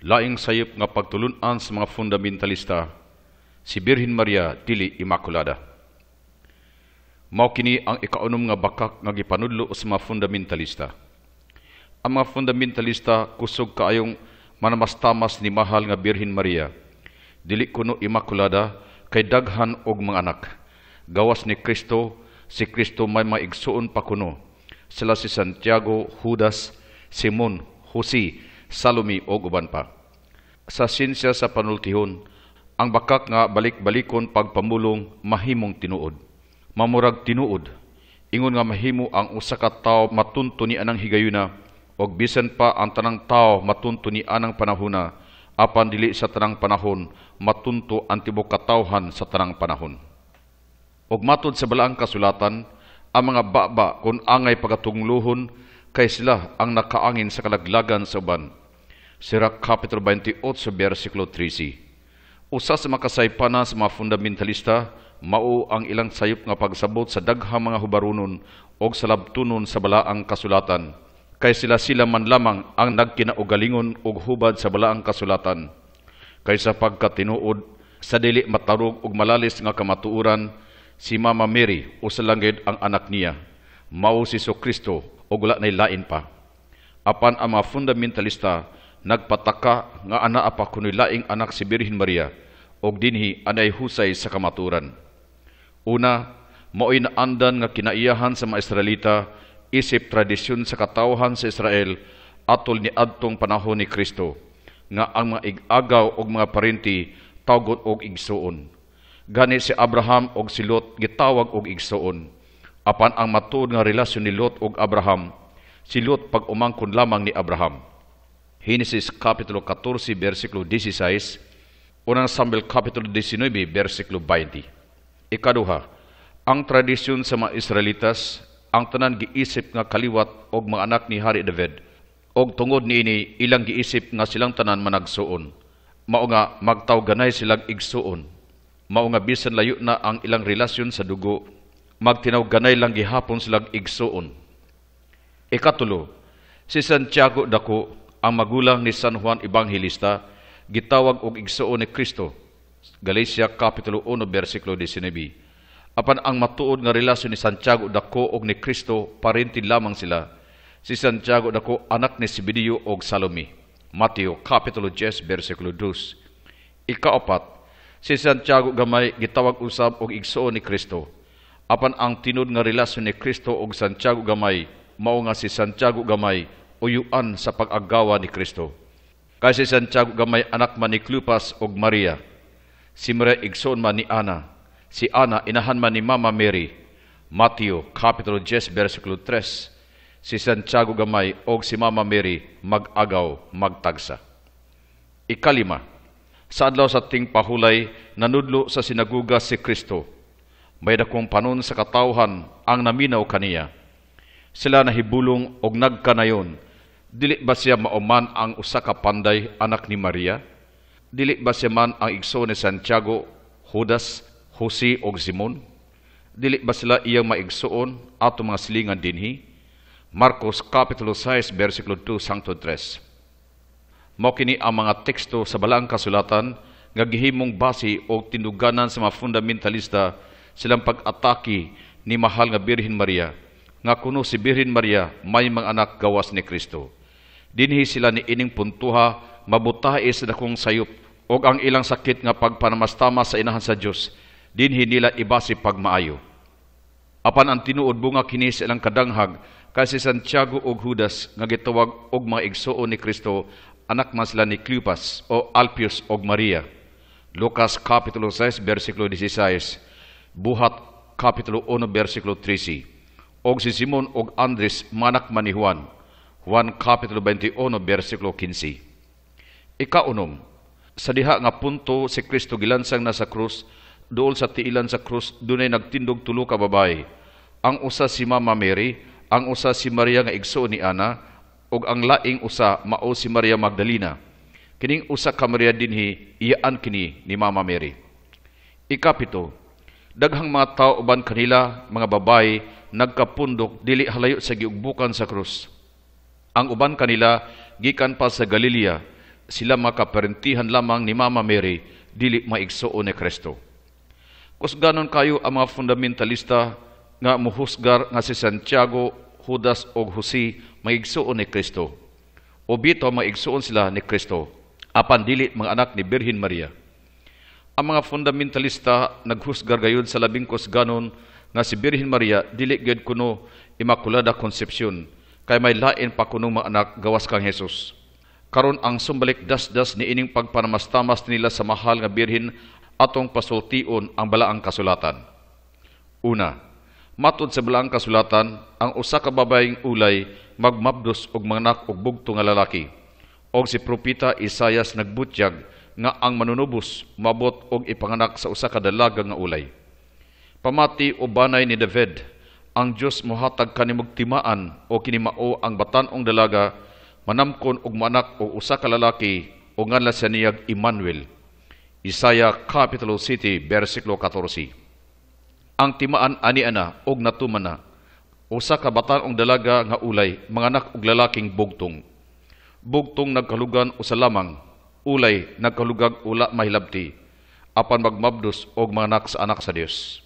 laing sayop nga pagtulunan sa mga fundamentalista, si Birhin Maria dili Immaculada. Mao kini ang ikaunom nga bakak nga gipanudlo sa mga fundamentalista. Ang mga fundamentalista kusog kaayong manamastamas ni mahal nga Birhin Maria, dili kuno Immaculada kay daghan og mga anak. Gawas ni Kristo, si Kristo may maigsuon pa kuno. Sila si Santiago, Judas, Simon, Jose, salumi o uban pa. Sa sinsya sa panultihon, ang bakak nga balik-balikon pagpamulong mahimong tinuod. Mamurag tinuod, ingon nga mahimo ang usa ka tawo matunto ni anang higayuna og bisan pa ang tanang tawo matunto ni anang panahona apan dili sa tanang panahon matunto ang tibuok katawhan sa tanang panahon. Og matud sa balaang kasulatan, ang mga baba kun angay pagatungluhon kay sila ang nakaangin sa kalaglagan sa uban Sira Kapitulo 28, versikulo 13. Usa sa makasaypanan sa mga fundamentalista, mao ang ilang sayop nga pagsabot sa daghang mga hubarunon o sa labtunon sa balaang kasulatan, kay sila sila man lamang ang nagkinaugalingon og hubad sa balaang kasulatan, kaysa pagkatinuod sa dili matarog og malalis nga kamatuuran si Mama Mary o sa langit ang anak niya, mao si Kristo o wala nay lain pa. Apan ang mga fundamentalista nagpataka nga ana apa kuno laing anak si Birhen Maria og dinhi anay husay sa kamaturan. Una, mao'y naandan nga kinaiyahan sa mga Israelita isip tradisyon sa katawhan sa Israel atol ni adtong panahon ni Kristo nga ang mga igagaw og mga parenti tawgot og igsuon. Gani si Abraham og si Lot gitawag og igsuon. Apan ang matud nga relasyon ni Lot og Abraham, si Lot pag-umangkon lamang ni Abraham. Genesis kapitulo 14, versículo 16, unang Samuel kapitulo 19, versículo 20. Ikaduha, ang tradisyon sa mga Israelitas, ang tanan giisip nga kaliwat og mga anak ni Hari David, og tungod niini ilang giisip nga silang tanan managsuon. Mao nga magtaw ganay silang igsuon. Mao nga bisan layo na ang ilang relasyon sa dugo, magtinaw ganay lang gihapon silang igsuon. Ikatulo, si Santiago dako ang magulang ni San Juan Ebangelista gitawag og igsuon ni Kristo. Galatia kapitulo 1 bersikulo 19. Apan ang matuod nga relasyon ni Santiago dako og ni Kristo parinti lamang sila. Si Santiago dako anak ni Sibidio og Salome. Mateo kapitulo 10 bersikulo 2. Ikaapat, si Santiago gamay gitawag usab og igsuon ni Kristo. Apan ang tinud nga relasyon ni Kristo og Santiago gamay mao nga si Santiago gamay uyuan sa pag-agawa ni Kristo. si Santiago gamay anak man ni Clupas og Maria, si Maria igsoon man ni Ana, si Ana inahan man ni Mama Mary, Matthew, Capitulo 10, versikulo 3, si Santiago gamay og si Mama Mary mag-agaw, magtagsa. Ikalima, sa adlaw sa ting pahulay, nanudlo sa sinaguga si Kristo. May dakong panon sa katawhan ang naminaw kaniya. Sila nahibulong og nagkanayon Dili ba siya mauman ang usa ka panday anak ni Maria? Dili ba siya man ang igso ni Santiago, Judas, Jose og Simon? Dili ba sila iyang maigsoon ato mga silingan dinhi? Marcos Kapitulo 6 versikulo 2 sangto 3. Mokini ang mga teksto sa balaang kasulatan nga gihimong base og tinduganan sa mga fundamentalista silang pag-atake ni mahal nga Birhen Maria nga kuno si Birhen Maria may mga anak gawas ni Kristo. Dinhi sila ni ining puntuha, mabutahe sa dakong sayop, og ang ilang sakit nga pagpanamastama sa inahan sa Dios dinhi nila ibasi pagmaayo apan ang tinuod bunga kini sa ilang kadanghag kay si Santiago og Judas nga gitawag og mga igsuon ni Kristo anak man sila ni Cleopas o Alpius og Maria Lucas kapitulo 6 bersikulo 16 buhat kapitulo 1 bersikulo 13 og si Simon og Andres manak man ni Juan 1 kapitulo 21 versikulo 15. Ikaunom, sa diha nga punto si Kristo gilansang nasa krus, dool sa tiilan sa krus dunay nagtindog tulo ka babay. Ang usa si Mama Mary, ang usa si Maria nga igsoon ni Ana, ug ang laing usa mao si Maria Magdalena. Kining usa ka Maria dinhi iyaan kini ni Mama Mary. Ikapito, daghang mga tao uban kanila mga babay nagkapundok dili halayo sa giugbukan sa krus ang uban kanila gikan pa sa Galilea, sila makaparentihan lamang ni Mama Mary dili maigsuon ni Kristo. Kus ganon kayo ang mga fundamentalista nga muhusgar nga si Santiago, Judas og Jose maigsuon ni Kristo. O bito maigsuon sila ni Kristo apan dili mga anak ni Birhen Maria. Ang mga fundamentalista naghusgar gayud sa labing kus ganon nga si Birhen Maria dili gyud kuno Immaculada Concepcion kay may lain pa kunong mga anak gawas kang Hesus. Karon ang sumbalik dasdas ni ining pagpanamastamas nila sa mahal nga birhin atong pasultion ang balaang kasulatan. Una, matud sa balaang kasulatan ang usa ka babayeng ulay magmabdos og manganak og bugto nga lalaki. Og si propeta Isayas nagbutyag nga ang manunubos mabot og ipanganak sa usa ka dalaga nga ulay. Pamati o banay ni David ang Diyos mohatag kanimog timaan o kinimao ang batanong dalaga manamkon og manak o usa ka lalaki o nganla sa niyag Emmanuel. Isaya Capital City bersikulo 14. Ang timaan ani ana og natumana, usa ka batanong dalaga nga ulay manganak og lalaking bugtong. Bugtong nagkalugan usa lamang ulay nagkalugag ula mahilabti apan magmabdos og manganak sa anak sa Dios.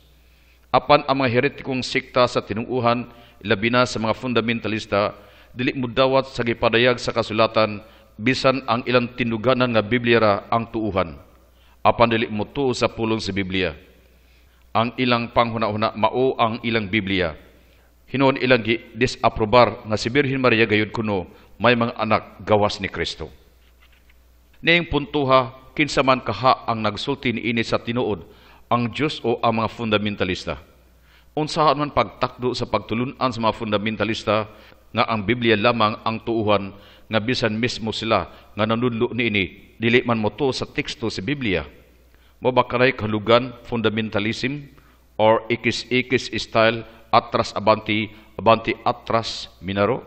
Apan ang mga heretikong sikta sa tinunguhan, labi na sa mga fundamentalista, dili mudawat sa gipadayag sa kasulatan, bisan ang ilang tinuganan nga Biblia ra ang tuuhan. Apan dili mo tuo sa pulong sa Biblia. Ang ilang panghuna-huna mao ang ilang Biblia. Hinon ilang gi disaprobar nga si Birhen Maria gayud kuno may mga anak gawas ni Kristo. Ning puntuha kinsa man kaha ang nagsulti ni ini sa tinuod ang Diyos o ang mga fundamentalista. Unsahan man pagtakdo sa pagtulunan sa mga fundamentalista nga ang Biblia lamang ang tuuhan nga bisan mismo sila nga nanudlo niini dili man mo to sa teksto sa si Biblia. Mabakalay kalugan fundamentalism or ikis-ikis style atras abanti abanti atras minaro.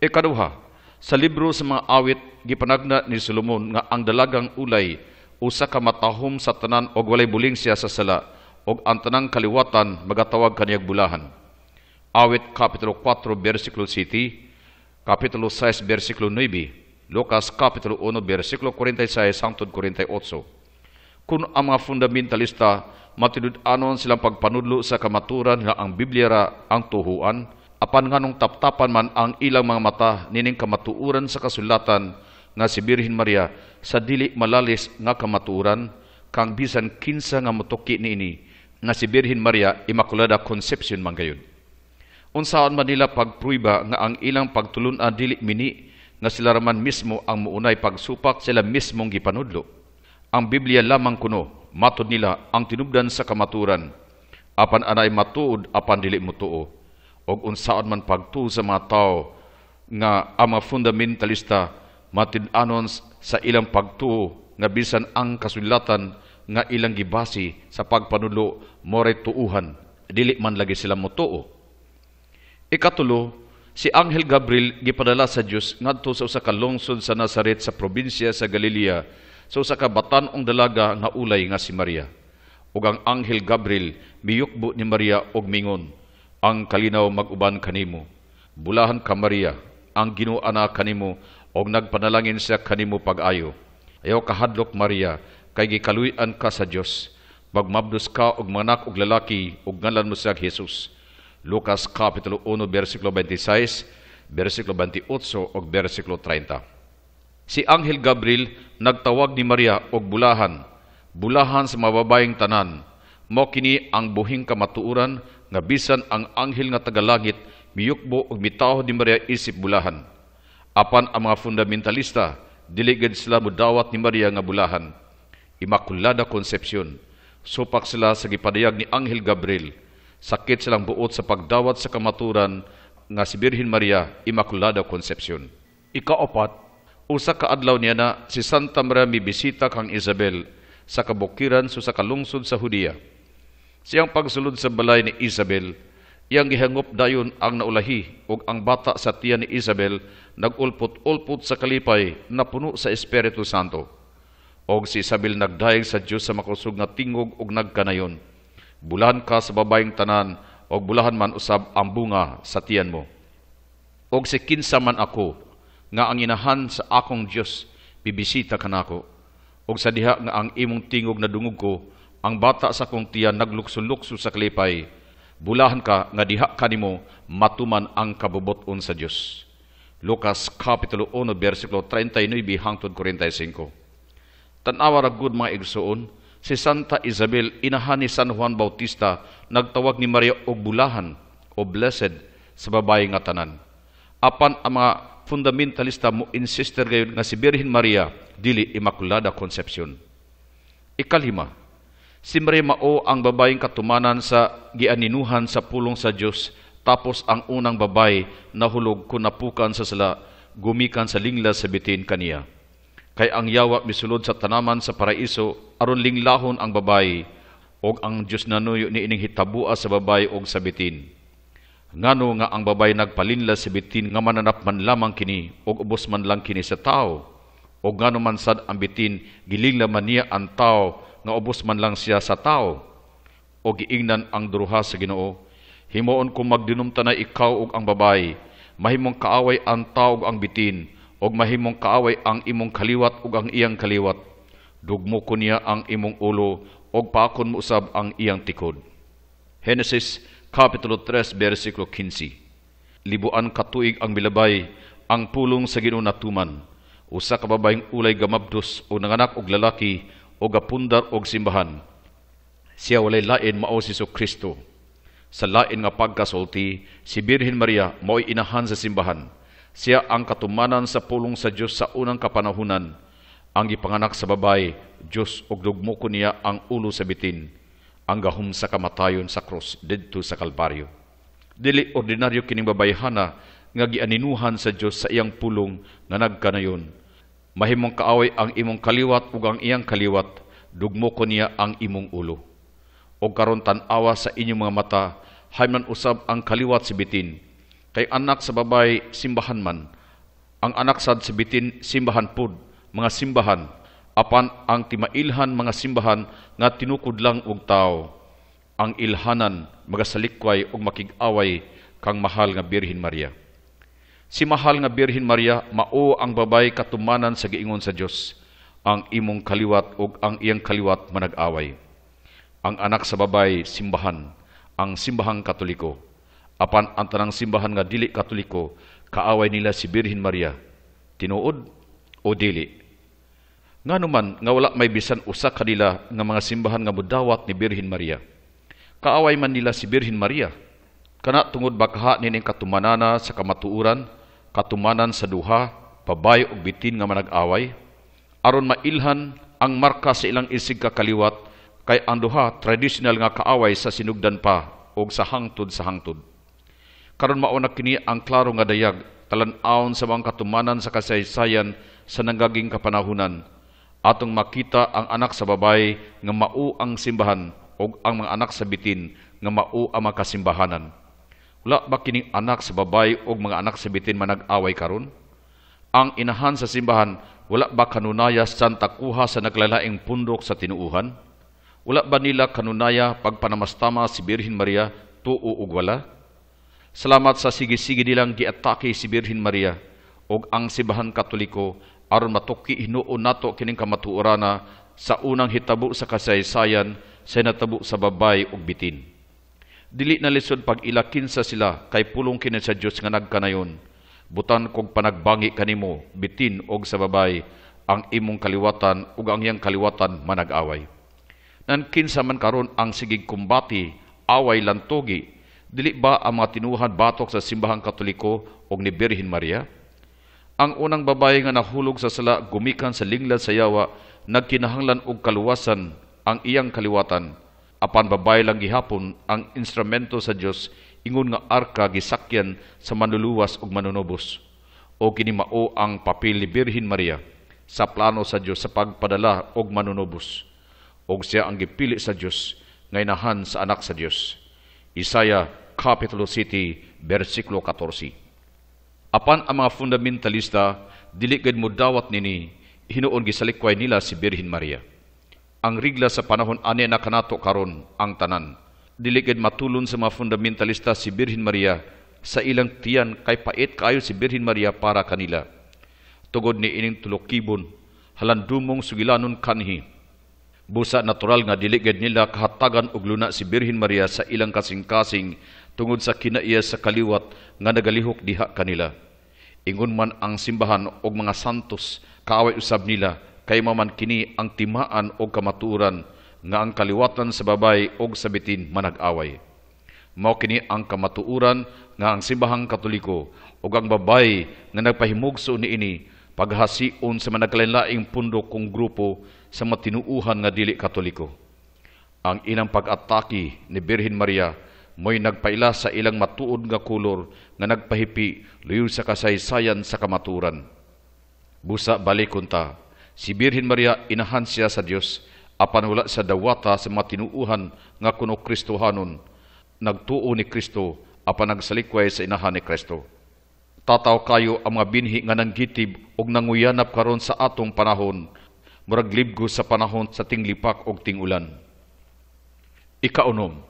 Ikaduha, e sa libro sa mga awit gipanagna ni Solomon nga ang dalagang ulay usa ka matahom sa tanan og walay buling siya sa sala og ang tanang kaliwatan magatawag kaniyag bulahan. Awit Kapitulo 4 Versikulo 7, Kapitulo 6 Versikulo 9, Lucas Kapitulo 1 Versikulo 46 hangtod 48. Kung ang mga fundamentalista matinud-anon silang pagpanudlo sa kamaturan nga ang Biblia ra ang tuhuan, apan nganong taptapan man ang ilang mga mata nining kamatuuran sa kasulatan nga si Birhen Maria sa dili malalis nga kamaturan kang bisan kinsa nga motoki niini nga si Birhen Maria Immaculada Conception manggayon. Unsaon man nila pagpruiba nga ang ilang pagtulun-an dili mini nga sila raman mismo ang muunay pagsupak sila mismong gipanudlo. Ang Biblia lamang kuno matud nila ang tinubdan sa kamaturan apan anay matuod apan dili mutuo og unsaon man pagtuo sa mga tao nga ama fundamentalista matid-anon sa ilang pagtuo nga bisan ang kasulatan nga ilang gibasi sa pagpanulo more tuuhan dili man lagi sila motuo ikatulo si Anghel Gabriel gipadala sa Dios ngadto sa usa ka lungsod sa Nazaret sa probinsya sa Galilea sa usa ka batanong dalaga nga ulay nga si Maria ug ang Anghel Gabriel miyukbo ni Maria og mingon ang kalinaw maguban kanimo bulahan ka Maria ang Ginoo ana kanimo o nagpanalangin siya kanimo pag-ayo. Ayaw kahadlok Maria, kay gikaluyan ka sa Dios. Magmabdos ka og manak og lalaki ug ngalan mo siya Jesus. Lucas Kapitulo 1, versikulo 26, versikulo 28 ug versikulo 30. Si Anghel Gabriel nagtawag ni Maria og bulahan, bulahan sa mababaying tanan. Mao kini ang buhing kamatuoran nga bisan ang anghel nga tagalangit miyukbo og mitaho ni Maria isip bulahan apan ang mga fundamentalista dili sila mudawat ni Maria nga bulahan Immaculada Conception supak sila sa gipadayag ni Anghel Gabriel sakit silang buot sa pagdawat sa kamaturan nga si Birhen Maria Immaculada Conception ikaapat usa ka adlaw niya na si Santa Maria mibisita kang Isabel sa kabukiran so sa kalungsod sa Hudiya siyang pagsulod sa balay ni Isabel iyang gihangop dayon ang naulahi ug ang bata sa tiya ni Isabel nagulpot-ulpot sa kalipay na puno sa Espiritu Santo. Og si Isabel nagdayeg sa Dios sa makusog nga tingog og nagkanayon. Bulahan ka sa babaeng tanan og bulahan man usab ang bunga sa tiyan mo. Og si kinsa man ako nga ang inahan sa akong Dios bibisita kanako. Og sa diha nga ang imong tingog na dungog ko ang bata sa kong tiyan naglukso-lukso sa kalipay bulahan ka nga diha ka kanimo matuman ang kabuboton sa Dios. Lucas Kapitulo 1, versikulo 39 hangtod 45. Tanawa ra mga igsuon, si Santa Isabel inahan ni San Juan Bautista nagtawag ni Maria og bulahan o blessed sa babae nga tanan. Apan ang mga fundamentalista mo insister gayon nga si Birhen Maria dili Immaculada Conception. Ikalima, si Maria mao ang babaeng katumanan sa gianinuhan sa pulong sa Dios tapos ang unang babay nahulog kunapukan sa sala, gumikan sa lingla sa bitin kaniya. Kay ang yawa misulod sa tanaman sa paraiso, aron linglahon ang babay, og ang Diyos nanuyo ni ining hitabua sa babay og sa bitin. Ngano nga ang babay nagpalinla sa bitin nga mananap man lamang kini og ubos man lang kini sa tao. O ngano man sad ang bitin gilinglaman niya ang tao nga ubos man lang siya sa tao. O giingnan ang duruha sa Ginoo Himoon kung magdinumta na ikaw og ang babay, mahimong kaaway ang taog ang bitin, og mahimong kaaway ang imong kaliwat ug ang iyang kaliwat. Dugmo ko niya ang imong ulo, og paakon mo usab ang iyang tikod. Genesis Kapitulo 3, versikulo 15 Libuan katuig ang milabay, ang pulong sa Ginoo natuman. Usa ka babaeng ulay gamabdos o nanganak og lalaki o gapundar og simbahan. Siya walay lain mao si Kristo. Sa lain nga pagkasulti, si Birhen Maria mo'y inahan sa simbahan. Siya ang katumanan sa pulong sa Diyos sa unang kapanahunan. Ang ipanganak sa babay, Diyos og dugmo ko niya ang ulo sa bitin, ang gahom sa kamatayon sa krus didto sa Kalbaryo. Dili ordinaryo kining babayhana nga gianinuhan sa Dios sa iyang pulong nga nagkanayon. Mahimong kaaway ang imong kaliwat ug ang iyang kaliwat, dugmo ko niya ang imong ulo o karon tan-awa sa inyong mga mata, hayman usab ang kaliwat si bitin. Kay anak sa babay, simbahan man. Ang anak sad si bitin, simbahan pud, mga simbahan. Apan ang timailhan mga simbahan nga tinukod lang og tao. Ang ilhanan, magasalikway og makig-away kang mahal nga Birhen Maria. Si mahal nga Birhen Maria, mao ang babay katumanan sa giingon sa Dios. Ang imong kaliwat og ang iyang kaliwat managaway. away ang anak sa babay simbahan, ang simbahang katoliko. Apan ang tanang simbahan nga dili katoliko, kaaway nila si Birhin Maria, tinuod o dili. Nga naman, nga wala may bisan usa kanila nga mga simbahan nga mudawat ni Birhin Maria. Kaaway man nila si Birhin Maria, kana tungod bakha nining katumanana sa kamatuuran, katumanan sa duha, pabay og bitin nga manag-away, aron mailhan ang marka sa ilang isig kakaliwat kay anduha duha traditional nga kaaway sa sinugdan pa o sa hangtod sa hangtod. Karon mao na kini ang klaro nga dayag talan-aon sa mga katumanan sa kasaysayan sa nanggaging kapanahunan atong makita ang anak sa babay nga mao ang simbahan o ang mga anak sa bitin nga mao ang makasimbahanan. Wala ba kining anak sa babay o mga anak sa bitin manag-away karon? Ang inahan sa simbahan wala ba kanunaya sa kuha sa naglalaing pundok sa tinuuhan? Wala ba nila kanunaya pagpanamastama si Birhin Maria tuo ug wala? Salamat sa sige-sige nilang giatake si Birhin Maria ug ang sibahan katoliko aron matuki hinuon nato kining kamatuorana sa unang hitabo sa kasaysayan sa natabo sa babay ug bitin. Dili na lisod pag ilakin sa sila kay pulong kini sa Dios nga nagkanayon. Butan kog panagbangi kanimo bitin og sa babay ang imong kaliwatan ug ang iyang kaliwatan manag-away. Nan kinsa man karon ang sigig kumbati, away lantogi, dili ba ang mga tinuhan batok sa simbahang katoliko og ni Birhen Maria? Ang unang babae nga nahulog sa sala gumikan sa linglan sa yawa nagkinahanglan og kaluwasan ang iyang kaliwatan apan babae lang gihapon ang instrumento sa Dios ingon nga arka gisakyan sa manluluwas og manunubos o kini mao ang papel ni Birhen Maria sa plano sa Dios sa pagpadala og manunubos og siya ang gipili sa Dios ngay nahan sa anak sa Dios. Isaiah Capital City, versikulo 14. Apan ang mga fundamentalista, diligid mo dawat nini, hinuon gisalikway nila si Birhen Maria. Ang rigla sa panahon ani na kanato karon ang tanan. Dili gid matulon sa mga fundamentalista si Birhen Maria sa ilang tiyan kay pait kaayo si Birhen Maria para kanila. Tugod ni ining tulokibon, halandumong sugilanon kanhi, Busa natural nga dili gid nila kahatagan og luna si Birhen Maria sa ilang kasing-kasing tungod sa kinaiya sa kaliwat nga nagalihok diha kanila. Ingon man ang simbahan og mga santos kaaway usab nila kay maman kini ang timaan og kamaturan nga ang kaliwatan sa babay og sa bitin manag-away. Mao kini ang kamatuuran nga ang simbahang katoliko og ang babay nga nagpahimugso niini paghasiun sa managlainlaing pundok kong grupo sa matinuuhan nga dili katoliko. Ang inang pag-ataki ni Birhen Maria mo'y nagpaila sa ilang matuod nga kulor nga nagpahipi luyon sa kasaysayan sa kamaturan. Busa balikunta, si Birhen Maria inahan siya sa Dios apan wala sa dawata sa matinuuhan nga kuno Kristohanon. Nagtuo ni Kristo apan nagsalikway sa inahan ni Kristo tataw kayo ang mga binhi nga nanggitib og nanguyanap karon sa atong panahon, murag libgo sa panahon sa tinglipak og tingulan. Ikaunom,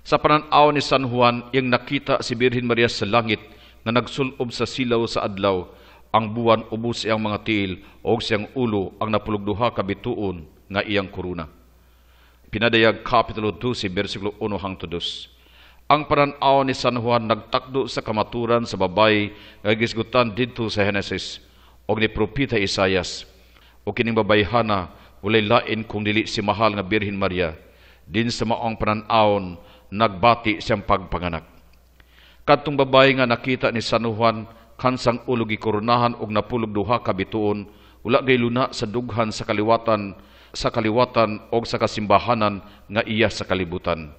sa pananaw ni San Juan, iyang nakita si Birhen Maria sa langit na nagsulob sa silaw sa adlaw, ang buwan ubos iyang mga tiil o siyang ulo ang napulugduha kabituon nga iyang kuruna. Pinadayag Kapitulo 12, versikulo 1 hangtod 2. Ang pananaw ni San Juan nagtakdo sa kamaturan sa babay nga gisgutan didto sa Henesis og ni propeta Isayas o kining Hana walay lain kung dili si mahal nga Birhen Maria din sa maong pananawon nagbati siyang pagpanganak. Katong babay nga nakita ni San Juan kansang ulo gikorunahan og napulog duha ka bituon wala gay luna sa dughan sa kaliwatan sa kaliwatan og sa kasimbahanan nga iya sa kalibutan.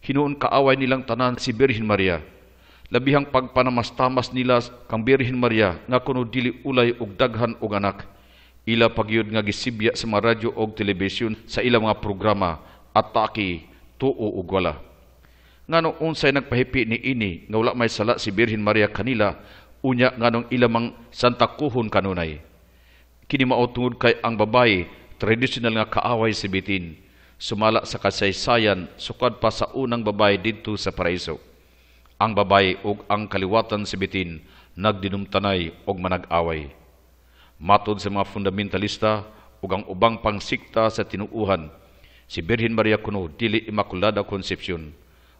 Hinuon kaaway nilang tanan si Birhen Maria. Labihang pagpanamastamas nila kang Birhen Maria nga kuno dili ulay og daghan og anak. Ila pagyud nga gisibya sa mga radyo og telebisyon sa ilang mga programa ataki tuo ug wala. Nganong unsay nagpahipi ni ini nga wala may sala si Birhen Maria kanila unya nganong ilamang Kuhon kanunay. Kini mao tungod kay ang babae traditional nga kaaway si bitin sumala sa kasaysayan sukad pa sa unang babae didto sa paraiso. Ang babae ug ang kaliwatan si bitin nagdinumtanay og managaway. away Matod sa mga fundamentalista ug ang ubang pangsikta sa tinuuhan, si Birhen Maria kuno dili Immaculada Conception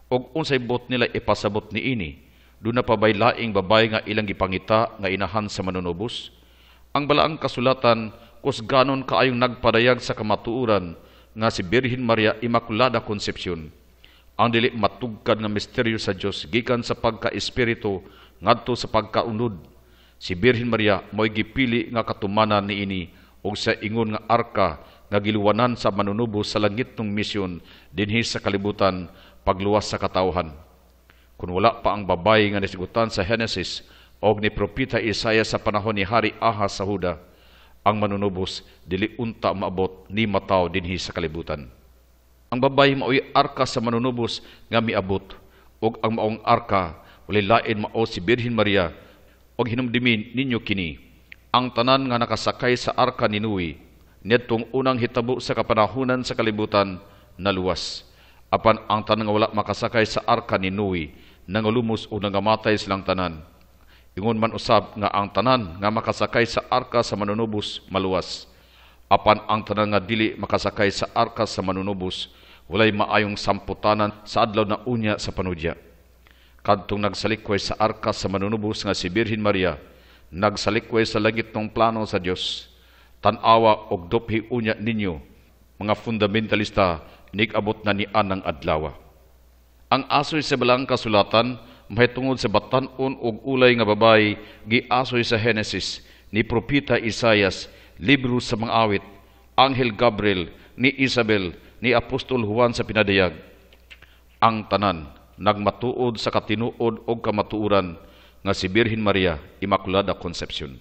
og unsay bot nila ipasabot niini do na pabay laing babay nga ilang gipangita nga inahan sa manunubos. Ang balaang kasulatan kus ganon kaayong nagpadayag sa kamatuuran nga si Birhen Maria Immaculada Concepcion ang dili matugkad nga misteryo sa Dios gikan sa pagka-espiritu ngadto sa pagkaunod si Birhen Maria mo'y gipili nga katumanan niini og sa ingon nga arka nga giluwanan sa manunubo sa langit ng misyon dinhi sa kalibutan pagluwas sa katawhan kun wala pa ang babay nga nisigutan sa Genesis og ni propeta Isaiah sa panahon ni Hari Ahas sa Huda ang manunubos dili unta maabot ni mataw dinhi sa kalibutan. Ang babay maoy arka sa manunubos nga miabot ug ang maong arka walay lain mao si Birhen Maria ug hinumdimin ninyo kini ang tanan nga nakasakay sa arka ni Nui nitong unang hitabo sa kapanahunan sa kalibutan naluwas apan ang tanan nga wala makasakay sa arka ni Nui nangulumos o nangamatay silang tanan Ingon man usab nga ang tanan nga makasakay sa arka sa manunubos maluwas. Apan ang tanan nga dili makasakay sa arka sa manunubos walay maayong samputanan sa adlaw na unya sa panudya. Kadtong nagsalikway sa arka sa manunubos nga si Birhen Maria, nagsalikway sa langit ng plano sa Dios. Tanawa og dophi unya ninyo, mga fundamentalista, nikabot na ni Anang Adlawa. Ang asoy sa balang kasulatan, mahitungod sa batan-on og ulay nga babay giasoy sa Henesis ni propeta Isayas libro sa mga awit Anghel Gabriel ni Isabel ni Apostol Juan sa pinadayag ang tanan nagmatuod sa katinuod og kamatuoran nga si Birhen Maria Immaculada Conception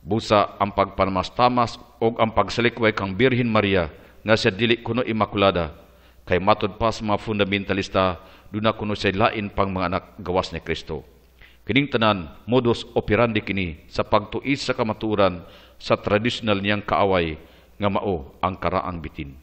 busa ang pagpanamastamas og ang pagsalikway kang Birhen Maria nga siya dili kuno Immaculada kay matod pa sa mga fundamentalista Duna kuno sa lain pang mga anak gawas ni Kristo. Kining tanan modus operandi kini sa pagtuis sa kamaturan sa traditional niyang kaaway nga mao ang karaang bitin.